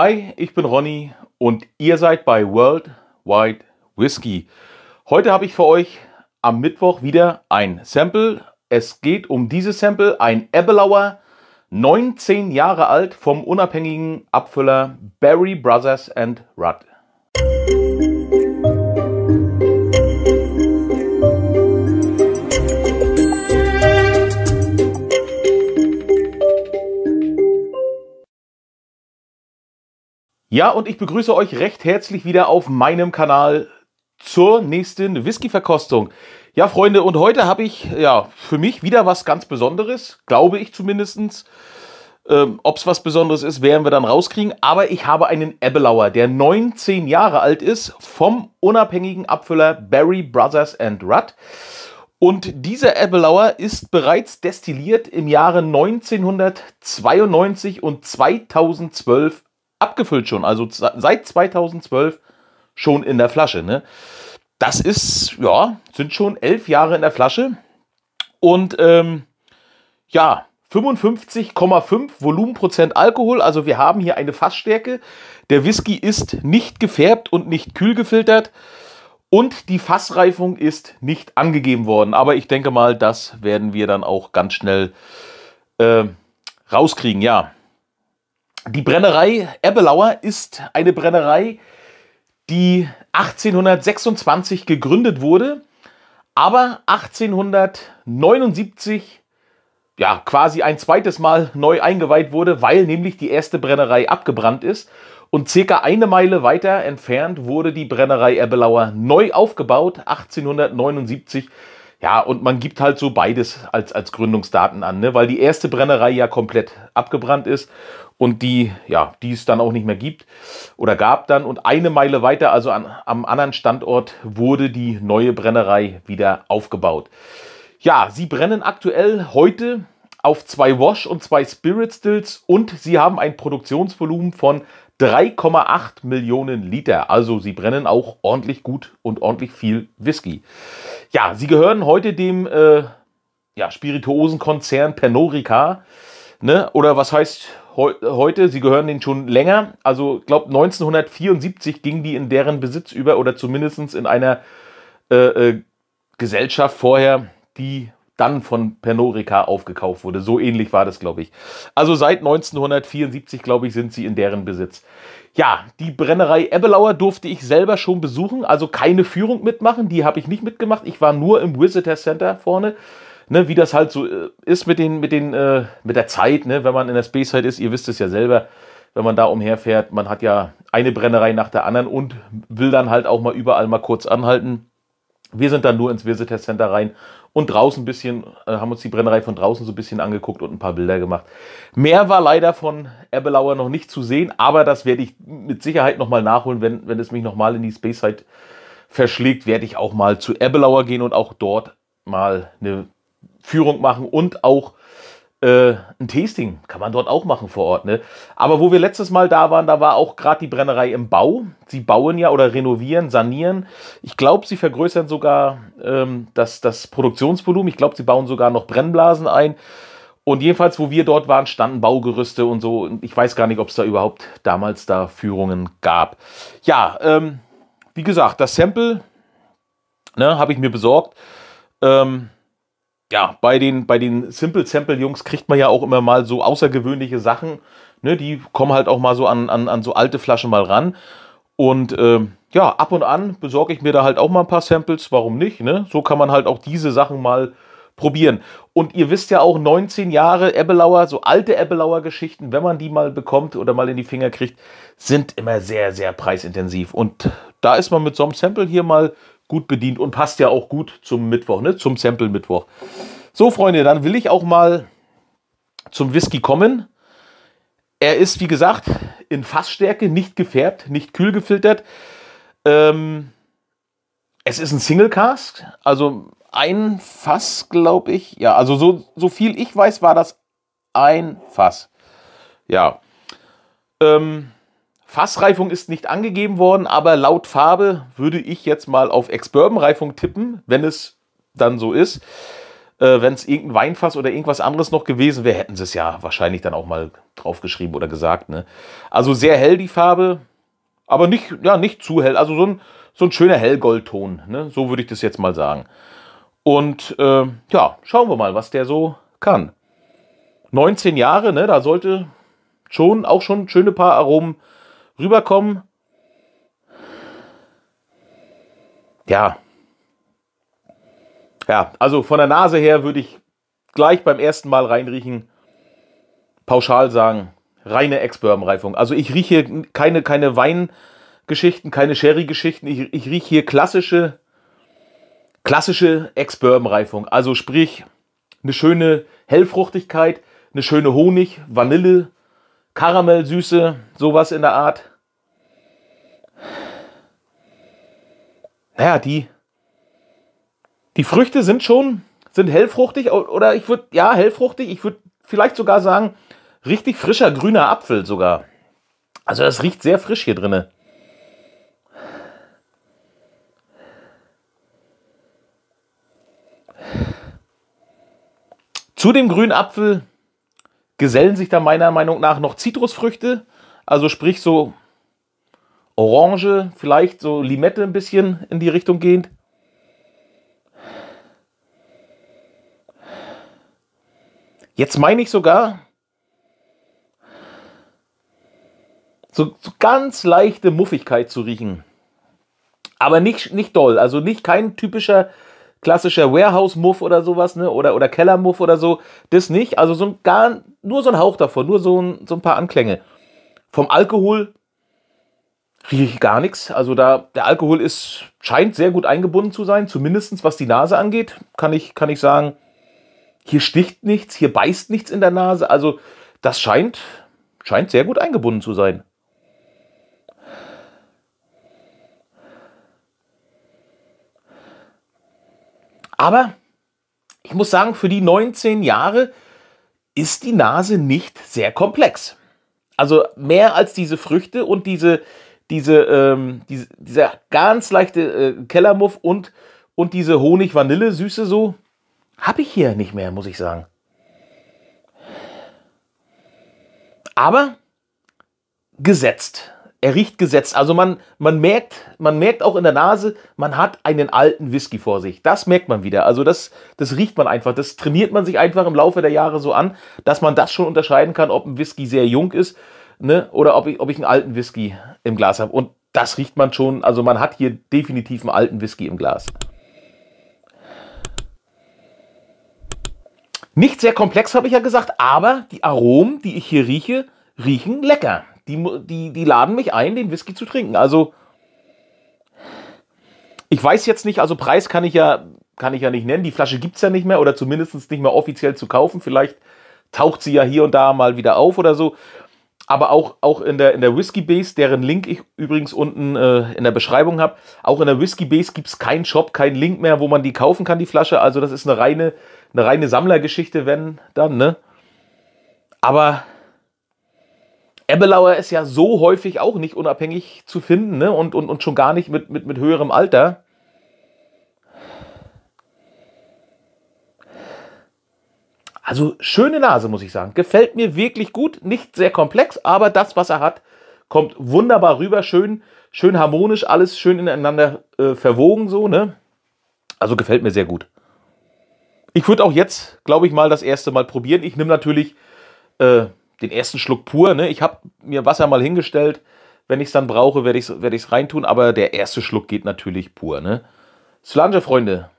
Hi, ich bin Ronny und ihr seid bei World Wide Whiskey. Heute habe ich für euch am Mittwoch wieder ein Sample. Es geht um dieses Sample, ein Ebelauer, 19 Jahre alt, vom unabhängigen Abfüller Barry Brothers and Rudd. Ja, und ich begrüße euch recht herzlich wieder auf meinem Kanal zur nächsten Whisky-Verkostung. Ja, Freunde, und heute habe ich ja für mich wieder was ganz Besonderes, glaube ich zumindest. Ähm, Ob es was Besonderes ist, werden wir dann rauskriegen. Aber ich habe einen Ebelauer, der 19 Jahre alt ist, vom unabhängigen Abfüller Barry Brothers and Rudd. Und dieser Ebelauer ist bereits destilliert im Jahre 1992 und 2012 abgefüllt schon, also seit 2012 schon in der Flasche. Ne? Das ist, ja, sind schon elf Jahre in der Flasche. Und ähm, ja, 55,5 Volumenprozent Alkohol. Also wir haben hier eine Fassstärke. Der Whisky ist nicht gefärbt und nicht kühl gefiltert. Und die Fassreifung ist nicht angegeben worden. Aber ich denke mal, das werden wir dann auch ganz schnell äh, rauskriegen, ja. Die Brennerei Ebbelauer ist eine Brennerei, die 1826 gegründet wurde, aber 1879 ja quasi ein zweites Mal neu eingeweiht wurde, weil nämlich die erste Brennerei abgebrannt ist. Und circa eine Meile weiter entfernt wurde die Brennerei Ebbelauer neu aufgebaut, 1879. Ja, und man gibt halt so beides als, als Gründungsdaten an, ne? weil die erste Brennerei ja komplett abgebrannt ist und die, ja, die es dann auch nicht mehr gibt oder gab dann. Und eine Meile weiter, also an, am anderen Standort, wurde die neue Brennerei wieder aufgebaut. Ja, sie brennen aktuell heute auf zwei Wash und zwei Spirit Stills und sie haben ein Produktionsvolumen von 3,8 Millionen Liter. Also sie brennen auch ordentlich gut und ordentlich viel Whisky. Ja, sie gehören heute dem äh, ja, Spirituosenkonzern Pernorica. Ne? Oder was heißt heute, sie gehören denen schon länger. Also, ich glaube, 1974 ging die in deren Besitz über oder zumindest in einer äh, äh, Gesellschaft vorher, die dann von Pernorica aufgekauft wurde. So ähnlich war das, glaube ich. Also seit 1974, glaube ich, sind sie in deren Besitz. Ja, die Brennerei Ebbelauer durfte ich selber schon besuchen, also keine Führung mitmachen, die habe ich nicht mitgemacht. Ich war nur im Visitor Center vorne ne, wie das halt so äh, ist mit, den, mit, den, äh, mit der Zeit, ne, wenn man in der Space-Zeit ist, ihr wisst es ja selber, wenn man da umherfährt, man hat ja eine Brennerei nach der anderen und will dann halt auch mal überall mal kurz anhalten. Wir sind dann nur ins Visitor Center rein und draußen ein bisschen, äh, haben uns die Brennerei von draußen so ein bisschen angeguckt und ein paar Bilder gemacht. Mehr war leider von Ebbelauer noch nicht zu sehen, aber das werde ich mit Sicherheit nochmal nachholen, wenn, wenn es mich nochmal in die Space-Side verschlägt, werde ich auch mal zu Ebbelauer gehen und auch dort mal eine Führung machen und auch äh, ein Tasting kann man dort auch machen vor Ort. Ne? Aber wo wir letztes Mal da waren, da war auch gerade die Brennerei im Bau. Sie bauen ja oder renovieren, sanieren. Ich glaube, sie vergrößern sogar ähm, das, das Produktionsvolumen. Ich glaube, sie bauen sogar noch Brennblasen ein. Und jedenfalls, wo wir dort waren, standen Baugerüste und so. Ich weiß gar nicht, ob es da überhaupt damals da Führungen gab. Ja, ähm, wie gesagt, das Sample ne, habe ich mir besorgt. Ähm, ja, bei den, bei den Simple Sample Jungs kriegt man ja auch immer mal so außergewöhnliche Sachen. Ne? Die kommen halt auch mal so an, an, an so alte Flaschen mal ran. Und äh, ja, ab und an besorge ich mir da halt auch mal ein paar Samples. Warum nicht? Ne? So kann man halt auch diese Sachen mal probieren. Und ihr wisst ja auch, 19 Jahre Ebbelauer, so alte Ebbelauer Geschichten, wenn man die mal bekommt oder mal in die Finger kriegt, sind immer sehr, sehr preisintensiv. Und da ist man mit so einem Sample hier mal gut bedient und passt ja auch gut zum Mittwoch, ne? zum Sample-Mittwoch. So, Freunde, dann will ich auch mal zum Whisky kommen. Er ist, wie gesagt, in Fassstärke, nicht gefärbt, nicht kühl gefiltert. Ähm, es ist ein Single Cask, also ein Fass, glaube ich. Ja, also so, so viel ich weiß, war das ein Fass. Ja. Ähm, Fassreifung ist nicht angegeben worden, aber laut Farbe würde ich jetzt mal auf Ex-Bourbon-Reifung tippen, wenn es dann so ist. Äh, wenn es irgendein Weinfass oder irgendwas anderes noch gewesen wäre, hätten sie es ja wahrscheinlich dann auch mal draufgeschrieben oder gesagt. Ne? Also sehr hell die Farbe, aber nicht, ja, nicht zu hell. Also so ein, so ein schöner Hellgoldton, ne? so würde ich das jetzt mal sagen. Und äh, ja, schauen wir mal, was der so kann. 19 Jahre, ne? da sollte schon auch schon schöne paar Aromen rüberkommen. Ja. Ja, also von der Nase her würde ich gleich beim ersten Mal reinriechen, pauschal sagen, reine Ex-Bourbon-Reifung. Also ich rieche hier keine, keine Weingeschichten, keine Sherry-Geschichten. Ich, ich rieche hier klassische, klassische Ex-Bourbon-Reifung. Also sprich, eine schöne Hellfruchtigkeit, eine schöne Honig, Vanille, Karamellsüße, sowas in der Art. Naja, die, die Früchte sind schon, sind hellfruchtig oder ich würde, ja, hellfruchtig, ich würde vielleicht sogar sagen, richtig frischer grüner Apfel sogar. Also das riecht sehr frisch hier drinne. Zu dem grünen Apfel gesellen sich da meiner Meinung nach noch Zitrusfrüchte, also sprich so Orange, vielleicht so Limette ein bisschen in die Richtung gehend. Jetzt meine ich sogar so, so, ganz leichte Muffigkeit zu riechen. Aber nicht, nicht doll, also nicht kein typischer klassischer Warehouse-Muff oder sowas, ne? Oder, oder Keller-Muff oder so. Das nicht. Also so ein, gar, nur so ein Hauch davon, nur so ein, so ein paar Anklänge. Vom Alkohol rieche ich gar nichts. Also da, der Alkohol ist, scheint sehr gut eingebunden zu sein, zumindest was die Nase angeht, kann ich, kann ich sagen, hier sticht nichts, hier beißt nichts in der Nase. Also das scheint, scheint sehr gut eingebunden zu sein. Aber ich muss sagen, für die 19 Jahre ist die Nase nicht sehr komplex. Also mehr als diese Früchte und diese, diese, ähm, diese dieser ganz leichte äh, Kellermuff und, und diese Honig-Vanille-Süße so, habe ich hier nicht mehr, muss ich sagen. Aber gesetzt er riecht gesetzt. Also man, man, merkt, man merkt auch in der Nase, man hat einen alten Whisky vor sich. Das merkt man wieder. Also das, das riecht man einfach. Das trainiert man sich einfach im Laufe der Jahre so an, dass man das schon unterscheiden kann, ob ein Whisky sehr jung ist ne? oder ob ich, ob ich einen alten Whisky im Glas habe. Und das riecht man schon. Also man hat hier definitiv einen alten Whisky im Glas. Nicht sehr komplex, habe ich ja gesagt, aber die Aromen, die ich hier rieche, riechen lecker. Die, die, die laden mich ein, den Whisky zu trinken. Also, ich weiß jetzt nicht, also Preis kann ich ja, kann ich ja nicht nennen. Die Flasche gibt es ja nicht mehr oder zumindest nicht mehr offiziell zu kaufen. Vielleicht taucht sie ja hier und da mal wieder auf oder so. Aber auch, auch in der, in der Whiskey Base, deren Link ich übrigens unten äh, in der Beschreibung habe, auch in der Whiskey Base gibt es keinen Shop, keinen Link mehr, wo man die kaufen kann, die Flasche. Also das ist eine reine, eine reine Sammlergeschichte, wenn dann, ne? Aber Ebelauer ist ja so häufig auch nicht unabhängig zu finden ne? und, und, und schon gar nicht mit, mit, mit höherem Alter. Also schöne Nase, muss ich sagen. Gefällt mir wirklich gut. Nicht sehr komplex, aber das, was er hat, kommt wunderbar rüber. Schön, schön harmonisch, alles schön ineinander äh, verwogen so. Ne? Also gefällt mir sehr gut. Ich würde auch jetzt, glaube ich mal, das erste Mal probieren. Ich nehme natürlich äh, den ersten Schluck pur. Ne? Ich habe mir Wasser mal hingestellt. Wenn ich es dann brauche, werde ich es werd reintun. Aber der erste Schluck geht natürlich pur. Ne? Solange, Freunde.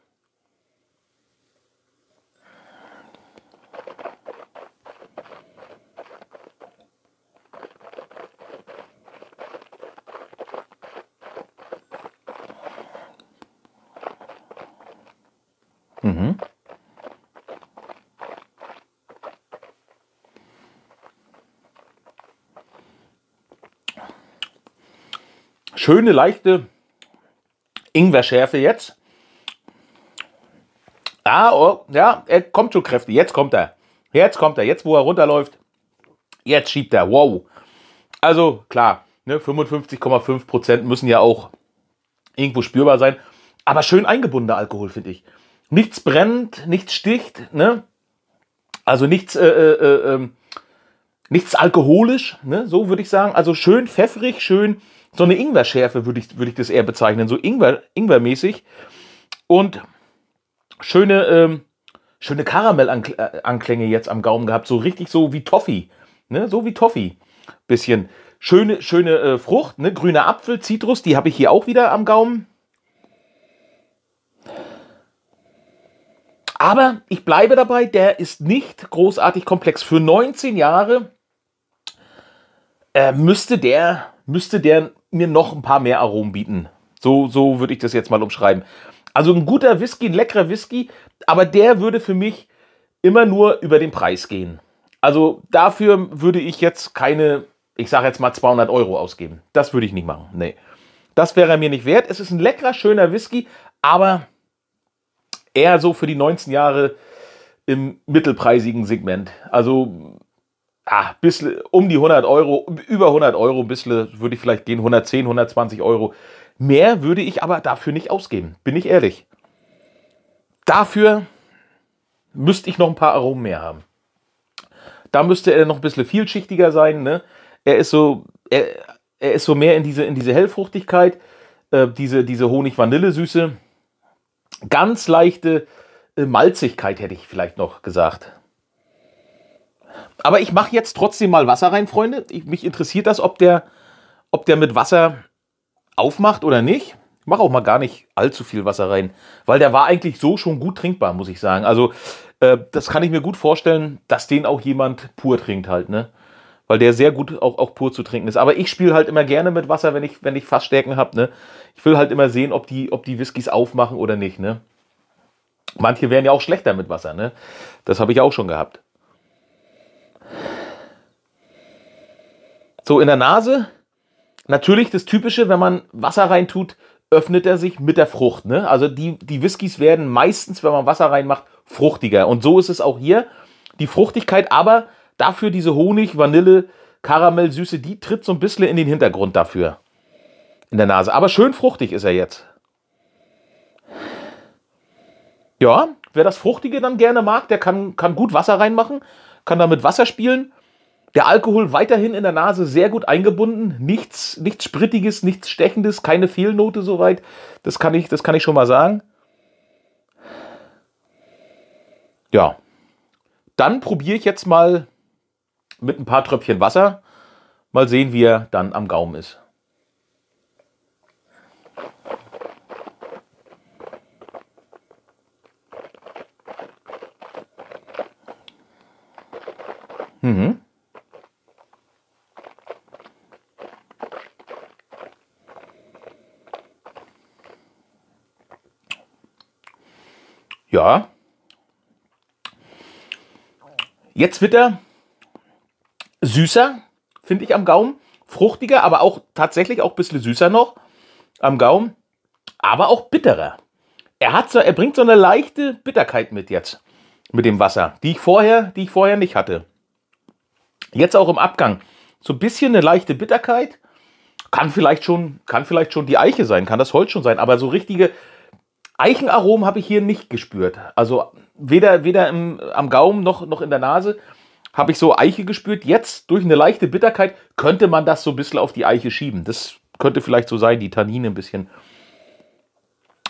schöne, leichte Ingwer-Schärfe jetzt. Ah, oh, ja, er kommt schon kräftig. Jetzt kommt er. Jetzt kommt er. Jetzt, wo er runterläuft, jetzt schiebt er. Wow. Also klar, ne, 55,5% müssen ja auch irgendwo spürbar sein. Aber schön eingebundener Alkohol, finde ich. Nichts brennt, nichts sticht, ne? Also nichts, äh, äh, äh, ähm, nichts alkoholisch, ne? so würde ich sagen. Also schön pfeffrig, schön so eine Ingwer-Schärfe würde ich, würd ich das eher bezeichnen, so Ingwer, Ingwer-mäßig. Und schöne, ähm, schöne Karamellanklänge äh, jetzt am Gaumen gehabt, so richtig so wie Toffee, ne? so wie Toffee. Bisschen schöne, schöne äh, Frucht, ne? grüner Apfel, Zitrus, die habe ich hier auch wieder am Gaumen. Aber ich bleibe dabei, der ist nicht großartig komplex. Für 19 Jahre äh, müsste der, müsste der mir noch ein paar mehr Aromen bieten. So, so würde ich das jetzt mal umschreiben. Also ein guter Whisky, ein leckerer Whisky, aber der würde für mich immer nur über den Preis gehen. Also dafür würde ich jetzt keine, ich sage jetzt mal 200 Euro ausgeben. Das würde ich nicht machen. Nee. Das wäre mir nicht wert. Es ist ein leckerer, schöner Whisky, aber eher so für die 19 Jahre im mittelpreisigen Segment. Also ah, bisschen um die 100 Euro, über 100 Euro, ein bisschen würde ich vielleicht gehen, 110, 120 Euro. Mehr würde ich aber dafür nicht ausgeben, bin ich ehrlich. Dafür müsste ich noch ein paar Aromen mehr haben. Da müsste er noch ein bisschen vielschichtiger sein. Ne? Er, ist so, er, er ist so mehr in diese, in diese Hellfruchtigkeit, äh, diese, diese honig vanillesüße Ganz leichte äh, Malzigkeit hätte ich vielleicht noch gesagt. Aber ich mache jetzt trotzdem mal Wasser rein, Freunde. Ich, mich interessiert das, ob der, ob der mit Wasser aufmacht oder nicht. Ich mache auch mal gar nicht allzu viel Wasser rein, weil der war eigentlich so schon gut trinkbar, muss ich sagen. Also äh, das kann ich mir gut vorstellen, dass den auch jemand pur trinkt halt, ne? Weil der sehr gut auch, auch pur zu trinken ist. Aber ich spiele halt immer gerne mit Wasser, wenn ich, wenn ich Fassstärken habe, ne? Ich will halt immer sehen, ob die, ob die Whiskys aufmachen oder nicht, ne? Manche wären ja auch schlechter mit Wasser, ne? Das habe ich auch schon gehabt. So in der Nase, natürlich das Typische, wenn man Wasser reintut, öffnet er sich mit der Frucht. Ne? Also die, die Whiskys werden meistens, wenn man Wasser reinmacht, fruchtiger. Und so ist es auch hier. Die Fruchtigkeit, aber dafür diese Honig, Vanille, Karamell, Süße, die tritt so ein bisschen in den Hintergrund dafür. In der Nase. Aber schön fruchtig ist er jetzt. Ja, wer das Fruchtige dann gerne mag, der kann, kann gut Wasser reinmachen, kann damit Wasser spielen. Der Alkohol weiterhin in der Nase sehr gut eingebunden. Nichts, nichts Sprittiges, nichts Stechendes, keine Fehlnote soweit. Das kann ich, das kann ich schon mal sagen. Ja. Dann probiere ich jetzt mal mit ein paar Tröpfchen Wasser. Mal sehen, wie er dann am Gaumen ist. Mhm. ja. Jetzt wird er süßer, finde ich am Gaumen. Fruchtiger, aber auch tatsächlich auch ein bisschen süßer noch am Gaumen. Aber auch bitterer. Er, hat so, er bringt so eine leichte Bitterkeit mit jetzt. Mit dem Wasser. Die ich vorher, die ich vorher nicht hatte. Jetzt auch im Abgang. So ein bisschen eine leichte Bitterkeit. Kann vielleicht schon, kann vielleicht schon die Eiche sein, kann das Holz schon sein, aber so richtige Eichenaromen habe ich hier nicht gespürt. Also weder, weder im, am Gaumen noch, noch in der Nase habe ich so Eiche gespürt. Jetzt durch eine leichte Bitterkeit könnte man das so ein bisschen auf die Eiche schieben. Das könnte vielleicht so sein, die Tannine ein bisschen.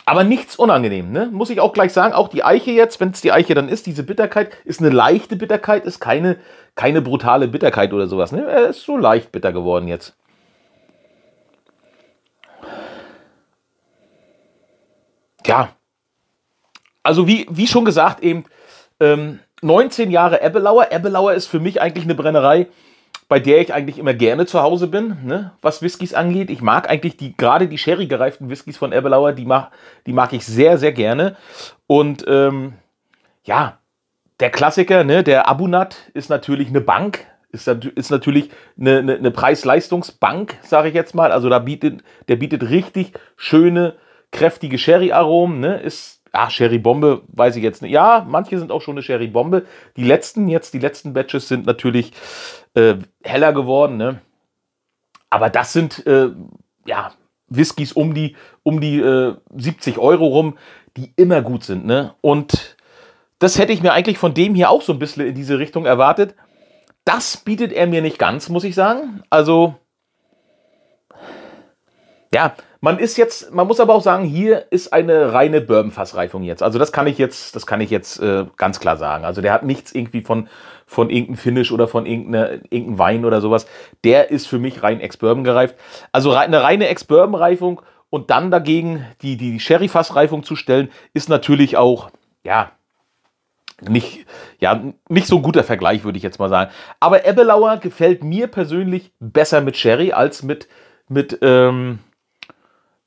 Aber nichts unangenehm, ne? Muss ich auch gleich sagen, auch die Eiche jetzt, wenn es die Eiche dann ist, diese Bitterkeit ist eine leichte Bitterkeit, ist keine, keine brutale Bitterkeit oder sowas. Ne? Er ist so leicht bitter geworden jetzt. ja, also wie, wie schon gesagt, eben ähm, 19 Jahre Ebbelauer. Ebbelauer ist für mich eigentlich eine Brennerei, bei der ich eigentlich immer gerne zu Hause bin, ne? was Whiskys angeht. Ich mag eigentlich die, gerade die sherry gereiften Whiskys von Ebbelauer, die, mag die mag ich sehr, sehr gerne. Und ähm, ja, der Klassiker, ne? der Abunat ist natürlich eine Bank. Ist, ist natürlich eine, eine, eine Preis-Leistungs-Bank, sage ich jetzt mal. Also da bietet, der bietet richtig schöne kräftige Sherry-Aromen, ne? Ist, ah, Sherry-Bombe, weiß ich jetzt nicht. Ja, manche sind auch schon eine Sherry-Bombe. Die letzten jetzt, die letzten Batches sind natürlich äh, heller geworden, ne? Aber das sind, äh, ja, Whiskys um die, um die äh, 70 Euro rum, die immer gut sind, ne? Und das hätte ich mir eigentlich von dem hier auch so ein bisschen in diese Richtung erwartet. Das bietet er mir nicht ganz, muss ich sagen. Also, ja, man ist jetzt, man muss aber auch sagen, hier ist eine reine Bourbon-Fassreifung jetzt. Also das kann ich jetzt, das kann ich jetzt äh, ganz klar sagen. Also der hat nichts irgendwie von, von irgendeinem Finish oder von irgendeinem irgendein Wein oder sowas. Der ist für mich rein Ex-Bourbon gereift. Also eine reine Ex-Bourbon-Reifung und dann dagegen die, die Sherry-Fassreifung zu stellen, ist natürlich auch, ja, nicht, ja, nicht so ein guter Vergleich, würde ich jetzt mal sagen. Aber Ebbelauer gefällt mir persönlich besser mit Sherry als mit, mit, ähm,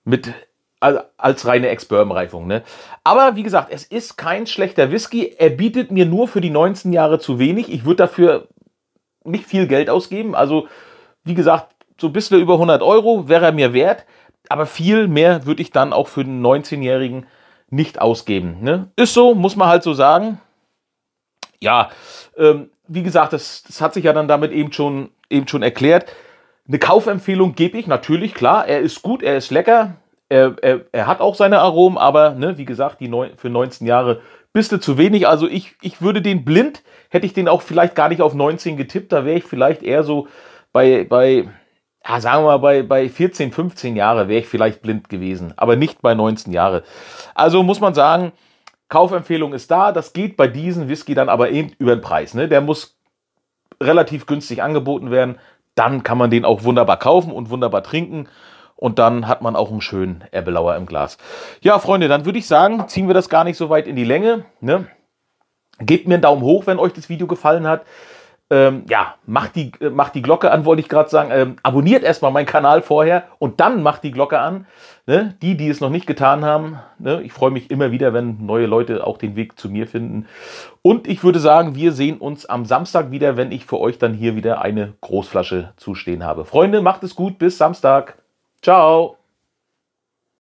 mit also als reine Ex-Bourbon-Reifung. Ne? Aber wie gesagt, es ist kein schlechter Whisky. Er bietet mir nur für die 19 Jahre zu wenig. Ich würde dafür nicht viel Geld ausgeben. Also, wie gesagt, so ein bisschen über 100 Euro wäre er mir wert. Aber viel mehr würde ich dann auch für den 19-Jährigen nicht ausgeben. Ne? Ist so, muss man halt so sagen. Ja, ähm, wie gesagt, das, das hat sich ja dann damit eben schon, eben schon erklärt. Eine Kaufempfehlung gebe ich natürlich, klar. Er ist gut, er ist lecker. Er, er, er hat auch seine Aromen, aber ne, wie gesagt, die neun, für 19 Jahre bist du zu wenig. Also ich, ich würde den blind, hätte ich den auch vielleicht gar nicht auf 19 getippt. Da wäre ich vielleicht eher so bei, bei ja, sagen wir mal, bei, bei 14, 15 Jahre wäre ich vielleicht blind gewesen, aber nicht bei 19 Jahre. Also muss man sagen, Kaufempfehlung ist da. Das geht bei diesem Whisky dann aber eben über den Preis. Ne? Der muss relativ günstig angeboten werden dann kann man den auch wunderbar kaufen und wunderbar trinken. Und dann hat man auch einen schönen Erbelauer im Glas. Ja, Freunde, dann würde ich sagen, ziehen wir das gar nicht so weit in die Länge. Ne? Gebt mir einen Daumen hoch, wenn euch das Video gefallen hat ähm, ja, macht die, äh, macht die Glocke an, wollte ich gerade sagen. Ähm, abonniert erstmal meinen Kanal vorher und dann macht die Glocke an. Ne? Die, die es noch nicht getan haben, ne? ich freue mich immer wieder, wenn neue Leute auch den Weg zu mir finden. Und ich würde sagen, wir sehen uns am Samstag wieder, wenn ich für euch dann hier wieder eine Großflasche zustehen habe. Freunde, macht es gut, bis Samstag. Ciao.